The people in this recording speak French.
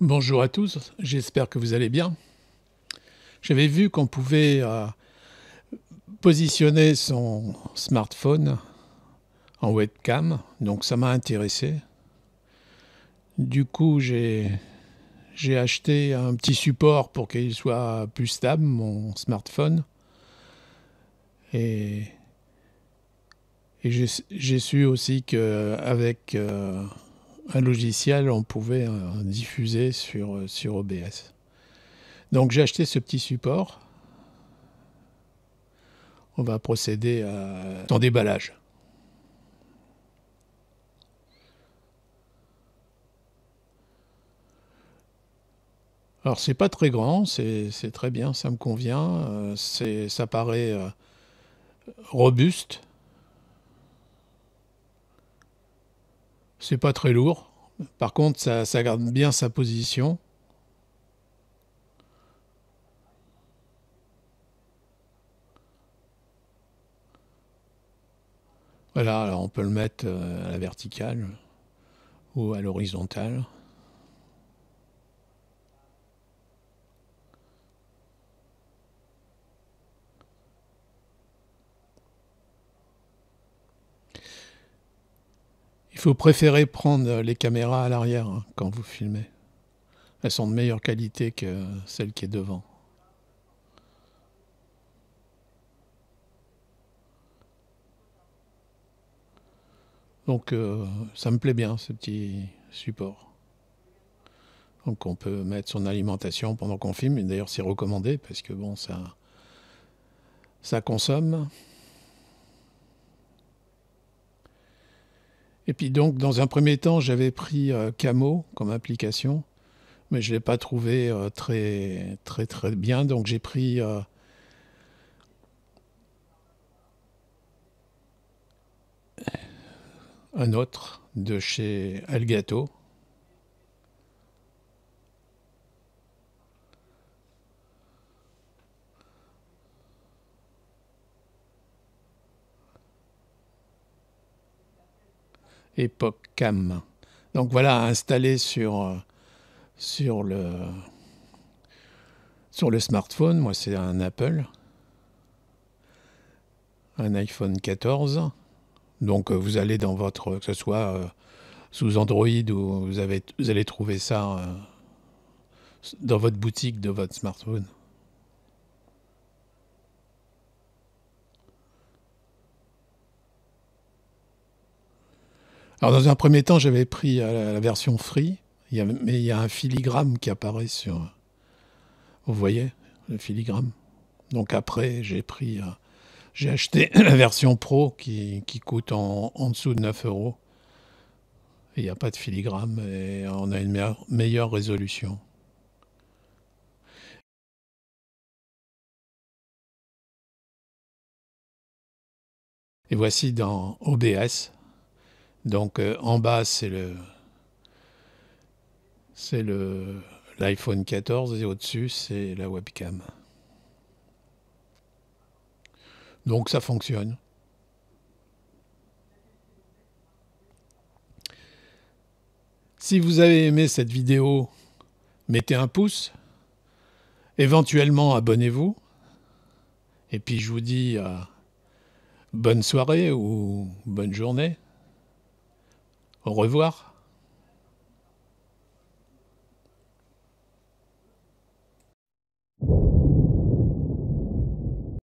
Bonjour à tous, j'espère que vous allez bien. J'avais vu qu'on pouvait euh, positionner son smartphone en webcam, donc ça m'a intéressé. Du coup, j'ai j'ai acheté un petit support pour qu'il soit plus stable, mon smartphone. Et et j'ai su aussi qu'avec euh, un logiciel, on pouvait euh, diffuser sur, sur OBS. Donc j'ai acheté ce petit support. On va procéder à ton déballage. Alors c'est pas très grand, c'est très bien, ça me convient, euh, ça paraît robuste. C'est pas très lourd. Par contre, ça, garde bien sa position. Voilà, alors on peut le mettre euh, à la verticale ou à l'horizontale. Vous préférez prendre euh, les caméras à l'arrière hein, quand vous filmez. Elles sont de meilleure qualité que celle qui est devant. Donc euh, ça me plaît bien ce petit support. Donc on peut mettre son alimentation pendant qu'on filme, d'ailleurs c'est recommandé parce que bon ça consomme. Et puis donc, dans un premier temps, j'avais pris euh, Camo comme application, mais je ne l'ai pas trouvé euh, très, très, très bien. Donc j'ai pris... Euh, un autre de chez Algato. époque CAM. Donc voilà, installé sur, euh, sur, le, sur le smartphone, moi c'est un Apple, un iPhone 14. Donc euh, vous allez dans votre, que ce soit euh, sous Android ou vous, avez, vous allez trouver ça dans votre boutique de votre smartphone. Alors, dans un premier temps, j'avais pris euh, la, version free, mais il y a un filigrame qui apparaît sur. Vous voyez, le filigrame. Donc, après, j'ai pris. Euh, j'ai acheté la version pro qui, qui coûte en, en, dessous de 9 euros. Il n'y a pas de filigrame et on a une meilleure résolution. Et voici dans OBS, donc euh, en bas, c'est le c'est le l'iPhone 14 et au-dessus, c'est la webcam. Donc ça fonctionne. Si vous avez aimé cette vidéo, mettez un pouce. Éventuellement, abonnez-vous. Et puis je vous dis euh, bonne soirée ou bonne journée. Au revoir.